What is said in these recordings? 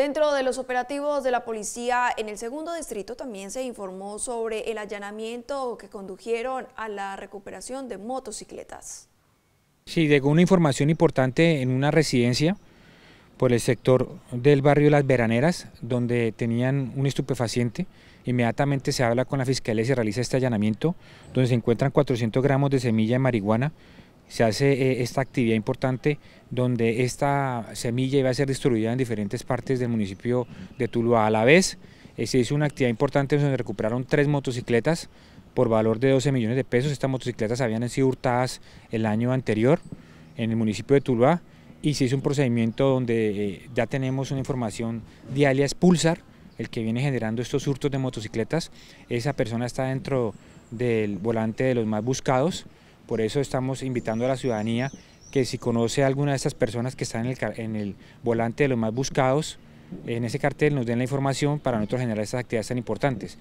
Dentro de los operativos de la policía en el segundo distrito también se informó sobre el allanamiento que condujeron a la recuperación de motocicletas. Sí, llegó una información importante en una residencia por el sector del barrio Las Veraneras, donde tenían un estupefaciente. Inmediatamente se habla con la fiscalía y se realiza este allanamiento, donde se encuentran 400 gramos de semilla de marihuana, se hace eh, esta actividad importante donde esta semilla iba a ser distribuida en diferentes partes del municipio de Tuluá. A la vez eh, se hizo una actividad importante donde recuperaron tres motocicletas por valor de 12 millones de pesos. Estas motocicletas habían sido hurtadas el año anterior en el municipio de Tuluá y se hizo un procedimiento donde eh, ya tenemos una información de alias Pulsar, el que viene generando estos hurtos de motocicletas. Esa persona está dentro del volante de los más buscados. Por eso estamos invitando a la ciudadanía que si conoce a alguna de estas personas que están en el, volante de los más buscados, en ese cartel nos den la información para nosotros generar estas actividades tan importantes.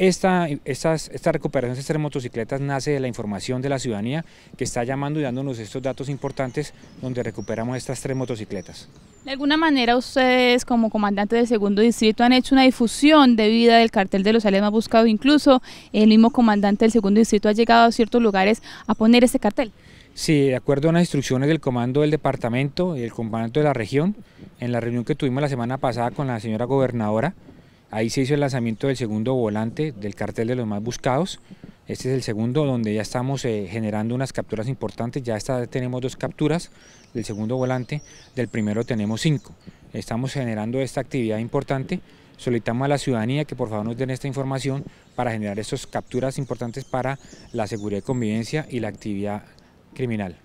Esta, estas, recuperación de estas motocicletas nace de la información de la ciudadanía que está llamando y dándonos estos datos importantes donde recuperamos estas tres motocicletas. De alguna manera ustedes como comandante del segundo distrito han hecho una difusión de vida del cartel de los alemanes buscado, incluso el mismo comandante del segundo distrito ha llegado a ciertos lugares a poner este cartel. Sí, de acuerdo a unas instrucciones del comando del departamento y el comandante de la región, en la reunión que tuvimos la semana pasada con la señora gobernadora, Ahí se hizo el lanzamiento del segundo volante del cartel de los más buscados. Este es el segundo donde ya estamos eh, generando unas capturas importantes. Ya tenemos dos capturas del segundo volante, del primero tenemos cinco. Estamos generando esta actividad importante. Solicitamos a la ciudadanía que por favor nos den esta información para generar estas capturas importantes para la seguridad y convivencia y la actividad criminal.